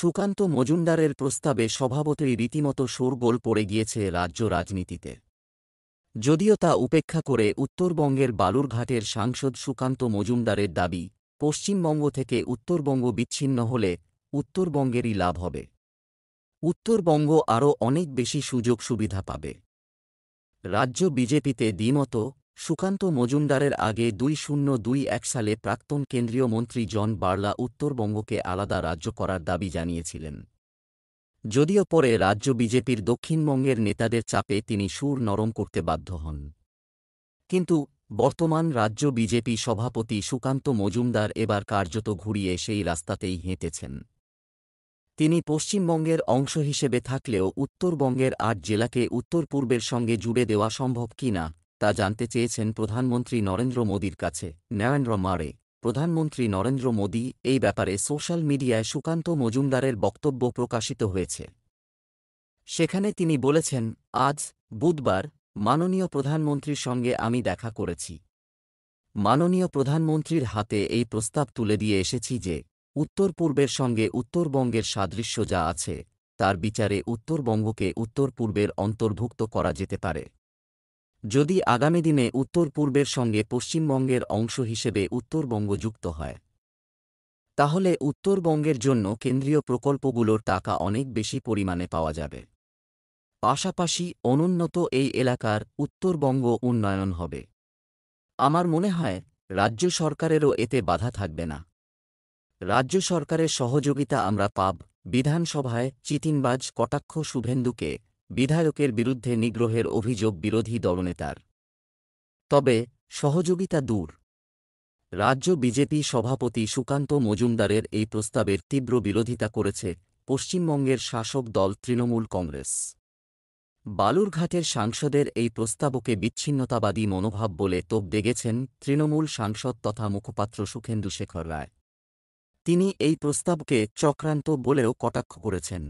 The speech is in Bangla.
সুকান্ত মজুমদারের প্রস্তাবে স্বভাবতই রীতিমতো শোরগোল পড়ে গিয়েছে রাজ্য রাজনীতিতে যদিও তা উপেক্ষা করে উত্তরবঙ্গের বালুরঘাটের সাংসদ সুকান্ত মজুমদারের দাবি পশ্চিমবঙ্গ থেকে উত্তরবঙ্গ বিচ্ছিন্ন হলে উত্তরবঙ্গেরই লাভ হবে উত্তরবঙ্গ আরও অনেক বেশি সুযোগ সুবিধা পাবে রাজ্য বিজেপিতে দ্বিমত সুকান্ত মজুমদারের আগে দুই শূন্য দুই এক সালে প্রাক্তন কেন্দ্রীয় মন্ত্রী জন বার্লা উত্তরবঙ্গকে আলাদা রাজ্য করার দাবি জানিয়েছিলেন যদিও পরে রাজ্য বিজেপির দক্ষিণবঙ্গের নেতাদের চাপে তিনি সুর নরম করতে বাধ্য হন কিন্তু বর্তমান রাজ্য বিজেপি সভাপতি সুকান্ত মজুমদার এবার কার্যত ঘুরিয়ে সেই রাস্তাতেই হেঁটেছেন তিনি পশ্চিমবঙ্গের অংশ হিসেবে থাকলেও উত্তরবঙ্গের আট জেলাকে উত্তর পূর্বের সঙ্গে জুড়ে দেওয়া সম্ভব কিনা তা জানতে চেয়েছেন প্রধানমন্ত্রী নরেন্দ্র মোদীর কাছে নরেন্দ্র মারে প্রধানমন্ত্রী নরেন্দ্র মোদী এই ব্যাপারে সোশ্যাল মিডিয়ায় সুকান্ত মজুমদারের বক্তব্য প্রকাশিত হয়েছে সেখানে তিনি বলেছেন আজ বুধবার মাননীয় প্রধানমন্ত্রীর সঙ্গে আমি দেখা করেছি মাননীয় প্রধানমন্ত্রীর হাতে এই প্রস্তাব তুলে দিয়ে এসেছি যে উত্তর পূর্বের সঙ্গে উত্তরবঙ্গের সাদৃশ্য যা আছে তার বিচারে উত্তরবঙ্গকে উত্তর পূর্বের অন্তর্ভুক্ত করা যেতে পারে যদি আগামী দিনে উত্তর পূর্বের সঙ্গে পশ্চিমবঙ্গের অংশ হিসেবে উত্তরবঙ্গ যুক্ত হয় তাহলে উত্তরবঙ্গের জন্য কেন্দ্রীয় প্রকল্পগুলোর টাকা অনেক বেশি পরিমাণে পাওয়া যাবে পাশাপাশি অনুন্নত এই এলাকার উত্তরবঙ্গ উন্নয়ন হবে আমার মনে হয় রাজ্য সরকারেরও এতে বাধা থাকবে না রাজ্য সরকারের সহযোগিতা আমরা পাব বিধানসভায় চিতিনবাজ কটাক্ষ শুভেন্দুকে বিধায়কের বিরুদ্ধে নিগ্রহের অভিযোগ বিরোধী দলনেতার তবে সহযোগিতা দূর রাজ্য বিজেপি সভাপতি সুকান্ত মজুমদারের এই প্রস্তাবের তীব্র বিরোধিতা করেছে পশ্চিমবঙ্গের শাসক দল তৃণমূল কংগ্রেস বালুরঘাটের সাংসদের এই প্রস্তাবকে বিচ্ছিন্নতাবাদী মনোভাব বলে তোপ দেগেছেন তৃণমূল সাংসদ তথা মুখপাত্র সুখেন্দু শেখর রায় তিনি এই প্রস্তাবকে চক্রান্ত বলেও কটাক্ষ করেছেন